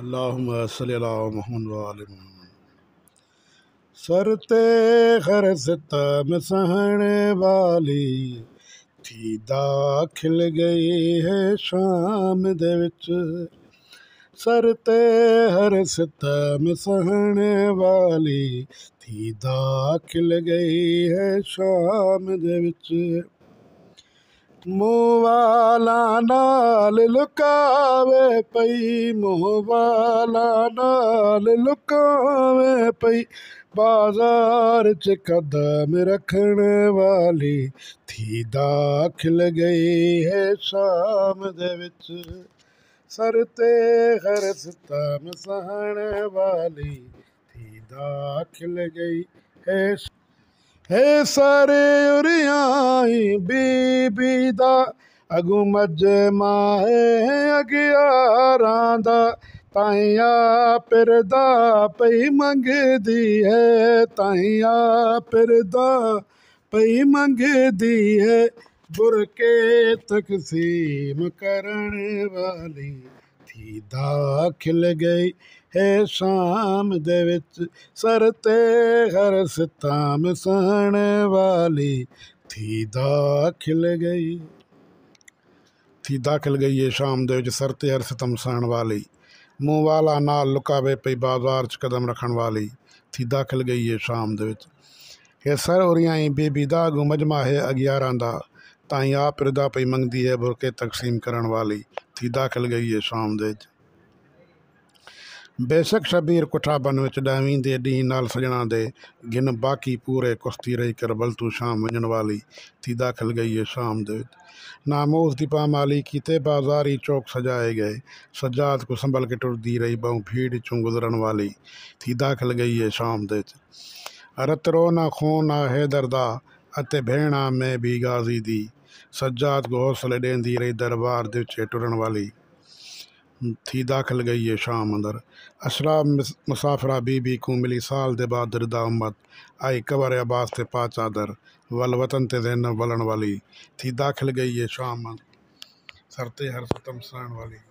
अल्लाह सरते खरसता में सहने वाली थी दाखिल गई है शाम दे सरते हर सितम सहने वाली थी दाखिल गई है शाम दे वारा नाल लुकाव पई मुंकाव पई बाज़ार कदम रखण वाली थी खिल गई हाम जे सर ते हर सतम सहण वारी थी खिल गई ह हे सर उरियाई बी अगू मझ माए अॻियार ताईं पिदा पई मंगंद ताईं पिदा पई मंगंद बुरके तकसीम करण वाली थी खिल ਹੈ ਸ਼ਾਮ ਦੇ ਵਿੱਚ ਸਰ ਤੇ ਹਰ ਸਤਾਮ ਸਹਣ ਵਾਲੀ ਥੀ ਦਾਖਲ ਗਈ ਥੀ ਦਾਖਲ ਗਈ ਹੈ ਸ਼ਾਮ ਦੇ ਵਿੱਚ ਸਰ ਤੇ ਹਰ ਸਤਮ ਸਹਣ ਵਾਲੀ ਮੂੰਹ ਵਾਲਾ ਨਾਲ ਲੁਕਾਵੇ ਪਈ ਬਾਜ਼ਾਰ 'ਚ ਕਦਮ ਰੱਖਣ ਵਾਲੀ ਥੀ ਦਾਖਲ ਗਈ ਹੈ ਸ਼ਾਮ ਦੇ ਵਿੱਚ ਇਹ ਸਰ ਹੋਰੀਆਂ ਬੇਬੀ ਦਾ ਗੁਮਜਮਾ ਹੈ ਅਗਿਆਰਾਂ ਦਾ ਤਾਂ ਆਪ ਰਦਾ ਪਈ ਮੰਗਦੀ ਹੈ ਬੁਰਕੇ ਤਕਸੀਮ ਕਰਨ ਵਾਲੀ ਥੀ ਦਾਖਲ ਗਈ ਹੈ ਸ਼ਾਮ ਦੇ ਵਿੱਚ बेशक शबीर ਕੁਠਾ बन विच ॾावीं ਦੇ ॾींहुं सजना दे गिन बाक़ी पूरे कुश्ती रही कर तू शाम वजन वाली थी दाखिल गई है शाम दे नामोज दीपा माली किते बाजारी चौक सजाए गए सजात को संभल के टुट दी रही बहु भीड़ चूं गुजरन वाली थी दाखिल गई है शाम दे रो ना खून ना हैदरदा अते भेणा में भी गाजी दी सज्जात को हौसले दी रही दरबार दे टुरण वाली थी दाखिल गई है शाम अंदर अशरा मुसाफरा बीबी को मिली साल दे बाद दरदा उम्मत आई कबर अब्बास ते पा चादर वल वतन ते जहन वलन वाली थी दाखिल गई है शाम सरते हर सतम सरण वाली